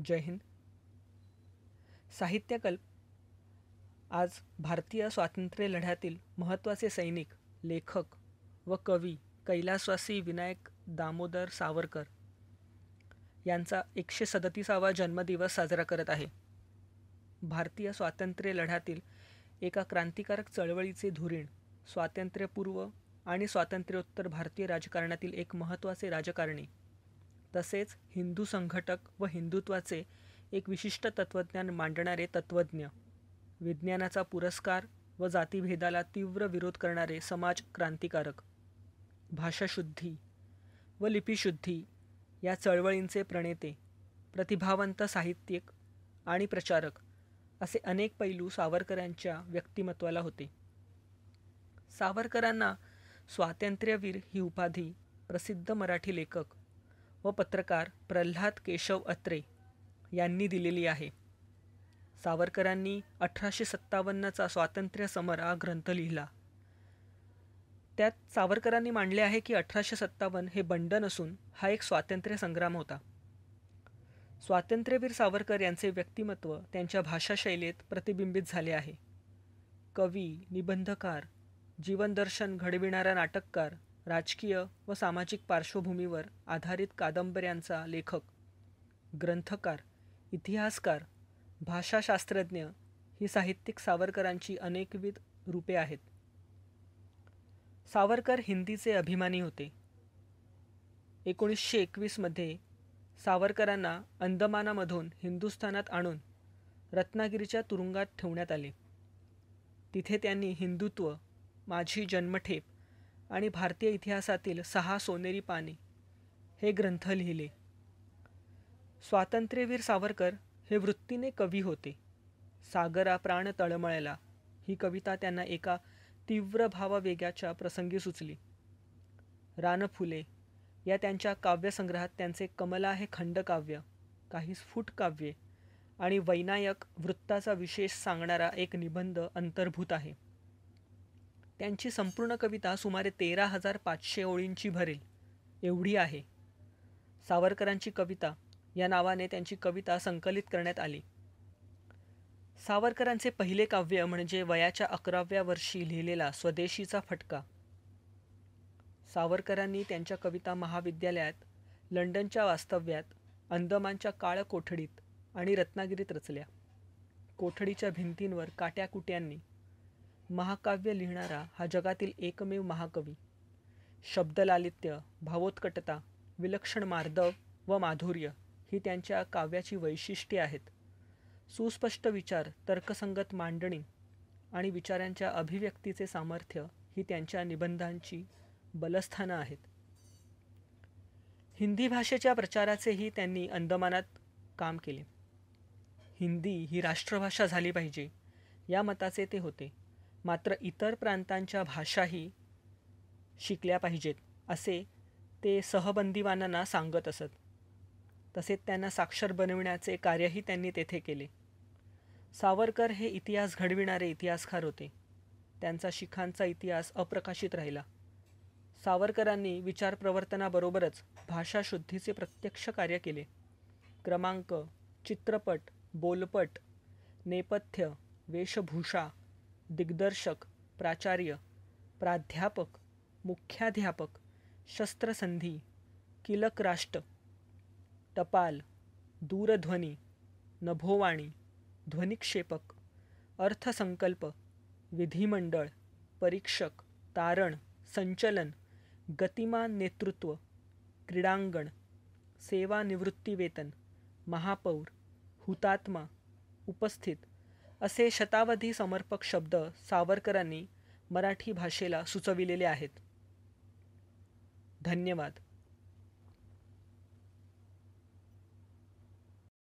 जय हिंद साहित्यकल्प आज भारतीय स्वातंत्र्य लढ्यातील महत्त्वाचे सैनिक लेखक व कवी कैलासवासी विनायक दामोदर सावरकर यांचा एकशे सदतीसावा जन्मदिवस साजरा करत आहे भारतीय स्वातंत्र्य लढ्यातील एका क्रांतिकारक चळवळीचे धुरीण स्वातंत्र्यपूर्व आणि स्वातंत्र्योत्तर भारतीय राजकारणातील एक महत्त्वाचे राजकारणी तसेच हिंदू संघटक व हिंदुत्वाचे एक विशिष्ट तत्त्वज्ञान मांडणारे तत्त्वज्ञ विज्ञानाचा पुरस्कार व जातीभेदाला तीव्र विरोध करणारे समाज क्रांतिकारक भाषाशुद्धी व लिपीशुद्धी या चळवळींचे प्रणेते प्रतिभावंत साहित्यिक आणि प्रचारक असे अनेक पैलू सावरकरांच्या व्यक्तिमत्वाला होते सावरकरांना स्वातंत्र्यवीर ही उपाधी प्रसिद्ध मराठी लेखक व पत्रकार प्रल्हाद केशव अत्रे यांनी दिलेली आहे सावरकरांनी अठराशे सत्तावन्नचा स्वातंत्र्य समर हा ग्रंथ लिहिला त्यात सावरकरांनी मांडले आहे की अठराशे सत्तावन्न हे बंड नसून हा एक स्वातंत्र्य संग्राम होता स्वातंत्र्यवीर सावरकर यांचे व्यक्तिमत्व त्यांच्या भाषाशैलीत प्रतिबिंबित झाले आहे कवी निबंधकार जीवनदर्शन घडविणारा नाटककार राजकीय व सामाजिक पार्श्वभूमीवर आधारित कादंबऱ्यांचा लेखक ग्रंथकार इतिहासकार भाषाशास्त्रज्ञ ही साहित्यिक सावरकरांची अनेकविध रूपे आहेत सावरकर हिंदीचे अभिमानी होते एकोणीसशे एकवीसमध्ये सावरकरांना अंदमानामधून हिंदुस्थानात आणून रत्नागिरीच्या तुरुंगात ठेवण्यात आले तिथे त्यांनी हिंदुत्व माझी जन्मठेप आणि भारतीय इतिहासातील सहा सोनेरी पाने हे ग्रंथ लिहिले स्वातंत्र्यवीर सावरकर हे वृत्तीने कवी होते सागरा प्राण तळमळला ही कविता त्यांना एका तीव्र भाववेगाच्या प्रसंगी सुचली रानफुले या त्यांच्या काव्यसंग्रहात त्यांचे कमला हे खंडकाव्य काही स्फुट काव्ये आणि वैनायक वृत्ताचा विशेष सांगणारा एक निबंध अंतर्भूत आहे त्यांची संपूर्ण कविता सुमारे तेरा हजार पाचशे ओळींची भरेल एवढी आहे सावरकरांची कविता या नावाने त्यांची कविता संकलित करण्यात आली सावरकरांचे पहिले काव्य म्हणजे वयाच्या अकराव्या वर्षी लिहिलेला स्वदेशीचा फटका सावरकरांनी त्यांच्या कविता महाविद्यालयात लंडनच्या वास्तव्यात अंदमानच्या काळ कोठडीत आणि रत्नागिरीत रचल्या कोठडीच्या भिंतींवर काट्याकुट्यांनी महाकाव्य लिहिणारा हा जगातील एकमेव महाकवी शब्दलालित्य भावोत्कटता विलक्षण मार्दव व माधुर्य ही त्यांच्या काव्याची वैशिष्ट्ये आहेत सुस्पष्ट विचार तर्कसंगत मांडणी आणि विचारांच्या अभिव्यक्तीचे सामर्थ्य ही त्यांच्या निबंधांची बलस्थानं आहेत हिंदी भाषेच्या प्रचाराचेही त्यांनी अंदमानात काम केले हिंदी ही राष्ट्रभाषा झाली पाहिजे या मताचे ते होते मात्र इतर प्रांतांच्या भाषाही शिकल्या पाहिजेत असे ते सहबंदीवानांना सांगत असत तसेच त्यांना साक्षर बनविण्याचे कार्यही त्यांनी तेथे केले सावरकर हे इतिहास घडविणारे इतिहासकार होते त्यांचा शिखांचा इतिहास अप्रकाशित राहिला सावरकरांनी विचारप्रवर्तनाबरोबरच भाषाशुद्धीचे प्रत्यक्ष कार्य केले क्रमांक चित्रपट बोलपट नेपथ्य वेशभूषा दिग्दर्शक प्राचार्य प्राध्यापक मुख्याध्यापक शस्त्रसंधी किलक राष्ट्र टपाल दूरध्वनी नभोवाणी ध्वनिक्षेपक अर्थसंकल्प विधिमंडळ परीक्षक तारण संचलन गतिमान नेतृत्व क्रीडांगण सेवानिवृत्तीवेतन महापौर हुतात्मा उपस्थित असे शतावधी समर्पक शब्द सावरकरांनी मराठी भाषेला सुचविलेले आहेत धन्यवाद